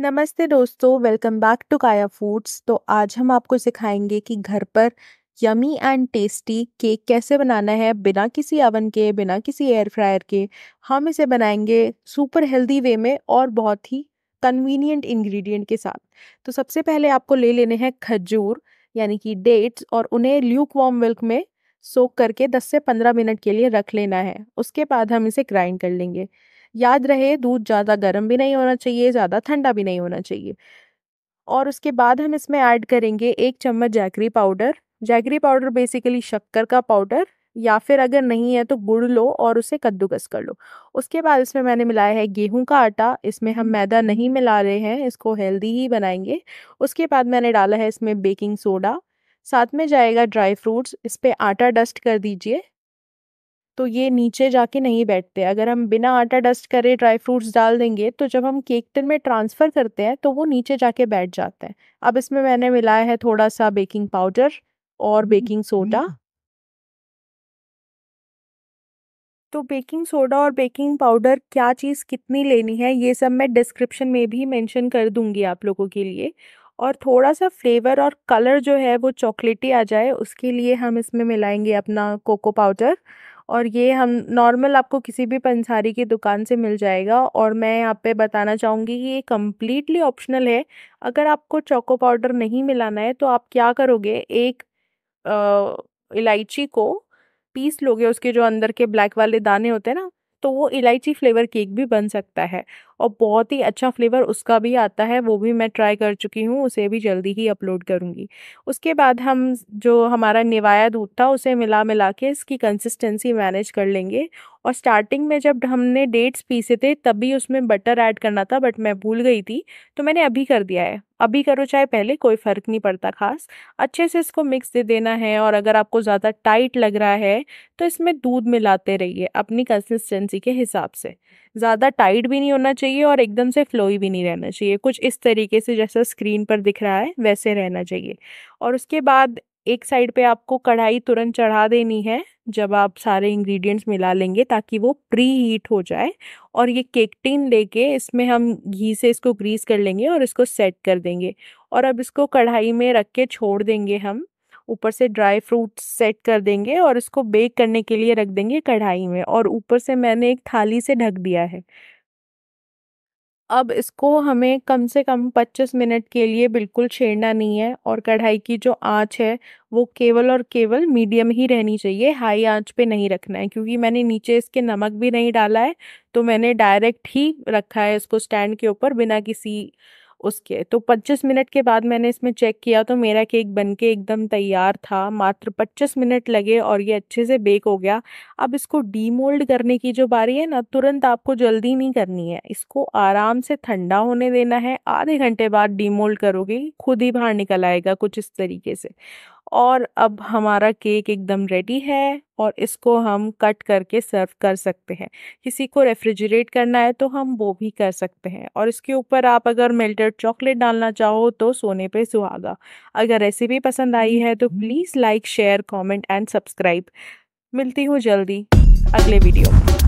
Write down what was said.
नमस्ते दोस्तों welcome back to Kaya Foods तो आज हम आपको सिखाएंगे कि घर पर यमी एंड टेस्टी केक कैसे बनाना है बिना किसी अवन के बिना किसी एयर फ्रायर के हम इसे बनाएंगे सुपर हेल्दी वे में और बहुत ही कन्वीनियंट इंग्रेडिएंट के साथ तो सबसे पहले आपको ले लेने हैं खजूर यानी कि डेट्स और उन्हें ल्यूक वॉम मिल्क में सोक करके 10 से 15 मिनट के लिए रख लेना है उसके बाद हम इसे ग्राइंड कर लेंगे याद रहे दूध ज़्यादा गर्म भी नहीं होना चाहिए ज़्यादा ठंडा भी नहीं होना चाहिए और उसके बाद हम इसमें ऐड करेंगे एक चम्मच jaggery powder jaggery powder basically शक्कर का पाउडर या फिर अगर नहीं है तो गुड़ लो और उसे कद्दूकस कर लो उसके बाद इसमें मैंने मिलाया है गेहूं का आटा इसमें हम मैदा नहीं मिला रहे हैं इसको हेल्दी ही बनाएंगे उसके बाद मैंने डाला है इसमें बेकिंग सोडा साथ में जाएगा ड्राई फ्रूट्स इस पर आटा डस्ट कर दीजिए तो ये नीचे जाके नहीं बैठते अगर हम बिना आटा डस्ट करे ड्राई फ्रूट्स डाल देंगे तो जब हम केक टिन में ट्रांसफ़र करते हैं तो वो नीचे जाके बैठ जाते हैं अब इसमें मैंने मिलाया है थोड़ा सा बेकिंग पाउडर और बेकिंग सोडा हम्म। तो बेकिंग सोडा और बेकिंग पाउडर क्या चीज़ कितनी लेनी है ये सब मैं डिस्क्रिप्शन में भी मेंशन कर दूंगी आप लोगों के लिए और थोड़ा सा फ्लेवर और कलर जो है वो चॉकलेटी आ जाए उसके लिए हम इसमें मिलाएंगे अपना कोको पाउडर और ये हम नॉर्मल आपको किसी भी पंसारी की दुकान से मिल जाएगा और मैं यहाँ पे बताना चाहूँगी कि ये कम्प्लीटली ऑप्शनल है अगर आपको चोको पाउडर नहीं मिलाना है तो आप क्या करोगे एक आ, इलायची को पीस लोगे उसके जो अंदर के ब्लैक वाले दाने होते हैं ना तो वो इलायची फ्लेवर केक भी बन सकता है और बहुत ही अच्छा फ्लेवर उसका भी आता है वो भी मैं ट्राई कर चुकी हूँ उसे भी जल्दी ही अपलोड करूँगी उसके बाद हम जो हमारा निवाया दूध था उसे मिला मिला के इसकी कंसिस्टेंसी मैनेज कर लेंगे और स्टार्टिंग में जब हमने डेट्स पीसे थे तभी उसमें बटर ऐड करना था बट मैं भूल गई थी तो मैंने अभी कर दिया है अभी करो चाहे पहले कोई फ़र्क नहीं पड़ता खास अच्छे से इसको मिक्स दे देना है और अगर आपको ज़्यादा टाइट लग रहा है तो इसमें दूध मिलाते रहिए अपनी कंसिस्टेंसी के हिसाब से ज़्यादा टाइट भी नहीं होना चाहिए और एकदम से फ्लोई भी नहीं रहना चाहिए कुछ इस तरीके से जैसा स्क्रीन पर दिख रहा है वैसे रहना चाहिए और उसके बाद एक साइड पे आपको कढ़ाई तुरंत चढ़ा देनी है जब आप सारे इंग्रेडिएंट्स मिला लेंगे ताकि वो प्री हीट हो जाए और ये केक टिन लेके इसमें हम घी से इसको ग्रीस कर लेंगे और इसको सेट कर देंगे और अब इसको कढ़ाई में रख के छोड़ देंगे हम ऊपर से ड्राई फ्रूट सेट कर देंगे और इसको बेक करने के लिए रख देंगे कढ़ाई में और ऊपर से मैंने एक थाली से ढक दिया है अब इसको हमें कम से कम 25 मिनट के लिए बिल्कुल छेड़ना नहीं है और कढ़ाई की जो आंच है वो केवल और केवल मीडियम ही रहनी चाहिए हाई आंच पे नहीं रखना है क्योंकि मैंने नीचे इसके नमक भी नहीं डाला है तो मैंने डायरेक्ट ही रखा है इसको स्टैंड के ऊपर बिना किसी उसके तो 25 मिनट के बाद मैंने इसमें चेक किया तो मेरा केक बनके एकदम तैयार था मात्र 25 मिनट लगे और ये अच्छे से बेक हो गया अब इसको डीमोल्ड करने की जो बारी है ना तुरंत आपको जल्दी नहीं करनी है इसको आराम से ठंडा होने देना है आधे घंटे बाद डीमोल्ड करोगे खुद ही बाहर निकल आएगा कुछ इस तरीके से और अब हमारा केक एकदम रेडी है और इसको हम कट करके सर्व कर सकते हैं किसी को रेफ्रिजरेट करना है तो हम वो भी कर सकते हैं और इसके ऊपर आप अगर मेल्टेड चॉकलेट डालना चाहो तो सोने पे सुहागा अगर रेसिपी पसंद आई है तो please like share comment and subscribe मिलती हूँ जल्दी अगले वीडियो में